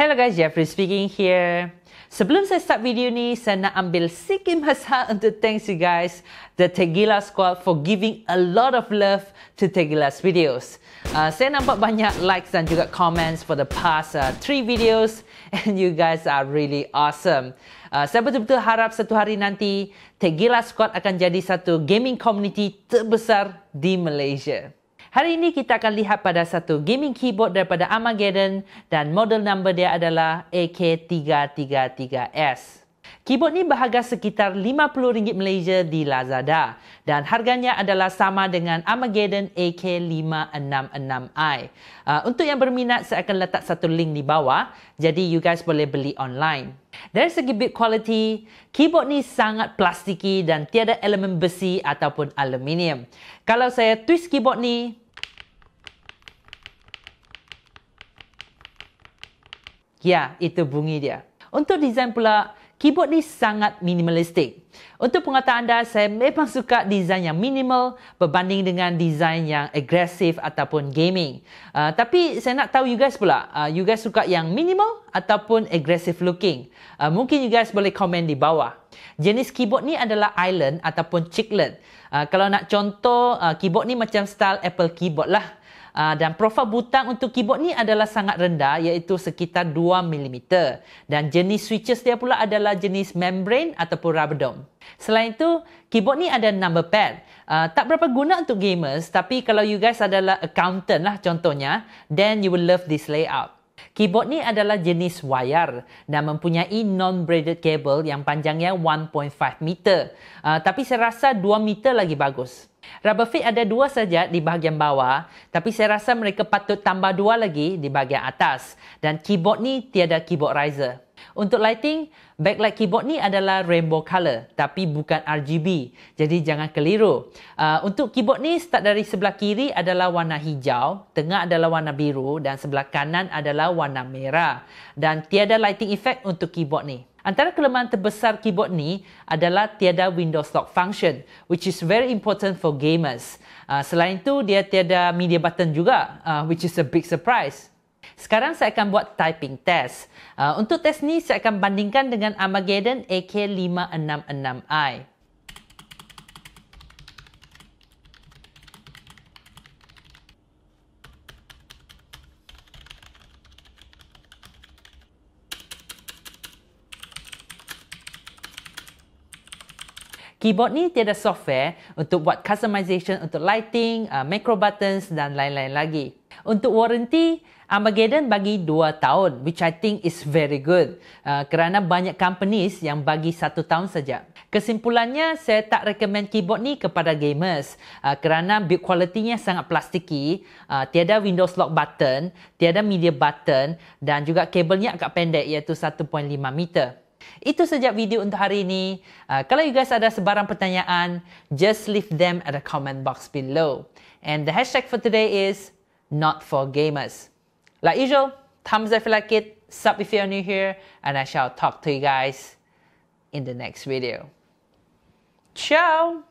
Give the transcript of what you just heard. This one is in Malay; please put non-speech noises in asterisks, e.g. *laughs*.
Hello guys, Jeffrey speaking here. Sebelum saya start video ni, saya nak ambil sikit masa *laughs* untuk thanks you guys, the Tegila Squad for giving a lot of love to Tegila's videos. Uh, saya nampak banyak likes dan juga comments for the past uh, three videos *laughs* and you guys are really awesome. Uh, saya betul-betul harap satu hari nanti Tegila Squad akan jadi satu gaming community terbesar di Malaysia. Hari ini kita akan lihat pada satu gaming keyboard daripada Armageddon dan model number dia adalah AK333S. Keyboard ni berharga sekitar RM50 Malaysia di Lazada dan harganya adalah sama dengan Armageddon AK566i. Uh, ah, untuk yang berminat, saya akan letak satu link di bawah jadi you guys boleh beli online. Dari segi build quality, keyboard ni sangat plastiki dan tiada elemen besi ataupun aluminium. Kalau saya twist keyboard ni, Ya, itu bunyi dia. Untuk desain pula, keyboard ni sangat minimalistik. Untuk pengetahuan anda, saya memang suka desain yang minimal berbanding dengan desain yang agresif ataupun gaming. Uh, tapi saya nak tahu you guys pula, uh, you guys suka yang minimal ataupun agresif looking? Uh, mungkin you guys boleh komen di bawah. Jenis keyboard ni adalah island ataupun chiclet. Uh, kalau nak contoh, uh, keyboard ni macam style Apple keyboard lah. Ah, dan profil butang untuk keyboard ni adalah sangat rendah iaitu sekitar 2 mm dan jenis switches dia pula adalah jenis membrane ataupun rubber dome. Selain itu, keyboard ni ada number pad. Uh, tak berapa guna untuk gamers tapi kalau you guys adalah accountant lah contohnya, then you will love this layout. Keyboard ni adalah jenis wire dan mempunyai non-braided cable yang panjangnya 1.5 meter. Uh, tapi saya rasa 2 meter lagi bagus. Rubber feet ada dua saja di bahagian bawah tapi saya rasa mereka patut tambah dua lagi di bahagian atas. Dan keyboard ni tiada keyboard riser. Untuk lighting, backlight keyboard ni adalah rainbow color tapi bukan RGB. Jadi jangan keliru. Uh, untuk keyboard ni start dari sebelah kiri adalah warna hijau, tengah adalah warna biru dan sebelah kanan adalah warna merah. Dan tiada lighting effect untuk keyboard ni. Antara kelemahan terbesar keyboard ni adalah tiada Windows Lock function which is very important for gamers. Uh, selain tu, dia tiada media button juga uh, which is a big surprise. Sekarang saya akan buat typing test. Uh, untuk test ni saya akan bandingkan dengan Armageddon AK566i. Keyboard ni tiada software untuk buat customization untuk lighting, uh, macro buttons dan lain-lain lagi untuk waranti, Armageddon bagi 2 tahun which I think is very good uh, kerana banyak companies yang bagi 1 tahun saja. Kesimpulannya saya tak recommend keyboard ni kepada gamers uh, kerana build quality-nya sangat plastiki, uh, tiada Windows lock button, tiada media button dan juga kabelnya agak pendek iaitu 1.5 meter. Itu saja video untuk hari ini. Uh, kalau you guys ada sebarang pertanyaan, just leave them at the comment box below. And the hashtag for today is not for gamers. Like usual, thumbs if you like it, sub if you're new here, and I shall talk to you guys in the next video. Ciao!